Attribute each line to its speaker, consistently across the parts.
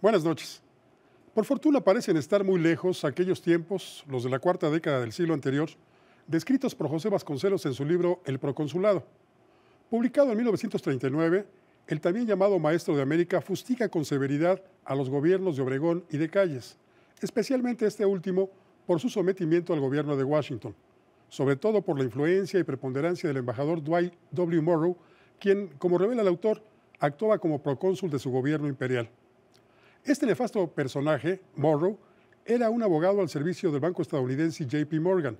Speaker 1: Buenas noches. Por fortuna parecen estar muy lejos aquellos tiempos, los de la cuarta década del siglo anterior, descritos por José Vasconcelos en su libro El Proconsulado. Publicado en 1939, el también llamado Maestro de América fustiga con severidad a los gobiernos de Obregón y de Calles, especialmente este último por su sometimiento al gobierno de Washington, sobre todo por la influencia y preponderancia del embajador Dwight W. Morrow, quien, como revela el autor, actuaba como procónsul de su gobierno imperial. Este nefasto personaje, Morrow, era un abogado al servicio del banco estadounidense JP Morgan,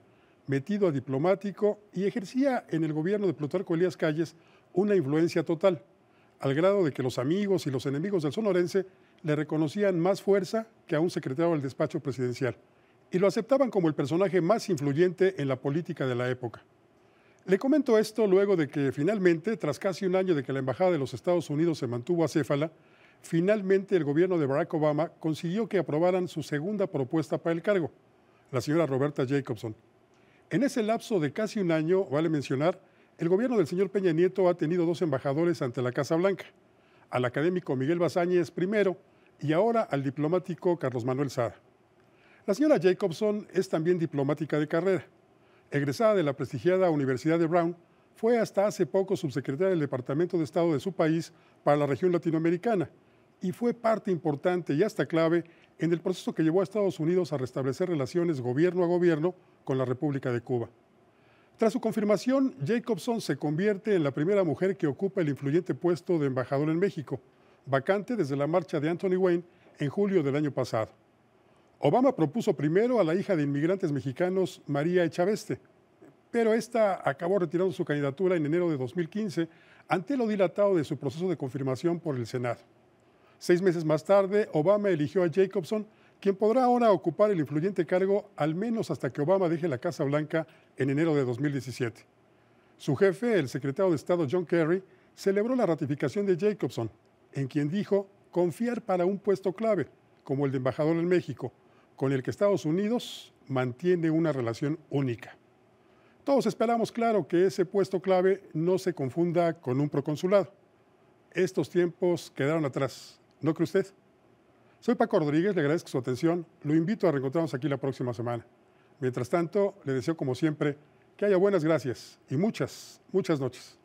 Speaker 1: metido a diplomático y ejercía en el gobierno de Plutarco Elías Calles una influencia total, al grado de que los amigos y los enemigos del sonorense le reconocían más fuerza que a un secretario del despacho presidencial y lo aceptaban como el personaje más influyente en la política de la época. Le comento esto luego de que finalmente, tras casi un año de que la Embajada de los Estados Unidos se mantuvo acéfala, finalmente el gobierno de Barack Obama consiguió que aprobaran su segunda propuesta para el cargo, la señora Roberta Jacobson. En ese lapso de casi un año, vale mencionar, el gobierno del señor Peña Nieto ha tenido dos embajadores ante la Casa Blanca, al académico Miguel Bazáñez primero y ahora al diplomático Carlos Manuel Sara. La señora Jacobson es también diplomática de carrera egresada de la prestigiada Universidad de Brown, fue hasta hace poco subsecretaria del Departamento de Estado de su país para la región latinoamericana y fue parte importante y hasta clave en el proceso que llevó a Estados Unidos a restablecer relaciones gobierno a gobierno con la República de Cuba. Tras su confirmación, Jacobson se convierte en la primera mujer que ocupa el influyente puesto de embajador en México, vacante desde la marcha de Anthony Wayne en julio del año pasado. Obama propuso primero a la hija de inmigrantes mexicanos María Echaveste, pero esta acabó retirando su candidatura en enero de 2015 ante lo dilatado de su proceso de confirmación por el Senado. Seis meses más tarde, Obama eligió a Jacobson, quien podrá ahora ocupar el influyente cargo al menos hasta que Obama deje la Casa Blanca en enero de 2017. Su jefe, el secretario de Estado John Kerry, celebró la ratificación de Jacobson, en quien dijo confiar para un puesto clave, como el de embajador en México, con el que Estados Unidos mantiene una relación única. Todos esperamos, claro, que ese puesto clave no se confunda con un proconsulado. Estos tiempos quedaron atrás, ¿no cree usted? Soy Paco Rodríguez, le agradezco su atención, lo invito a reencontrarnos aquí la próxima semana. Mientras tanto, le deseo como siempre que haya buenas gracias y muchas, muchas noches.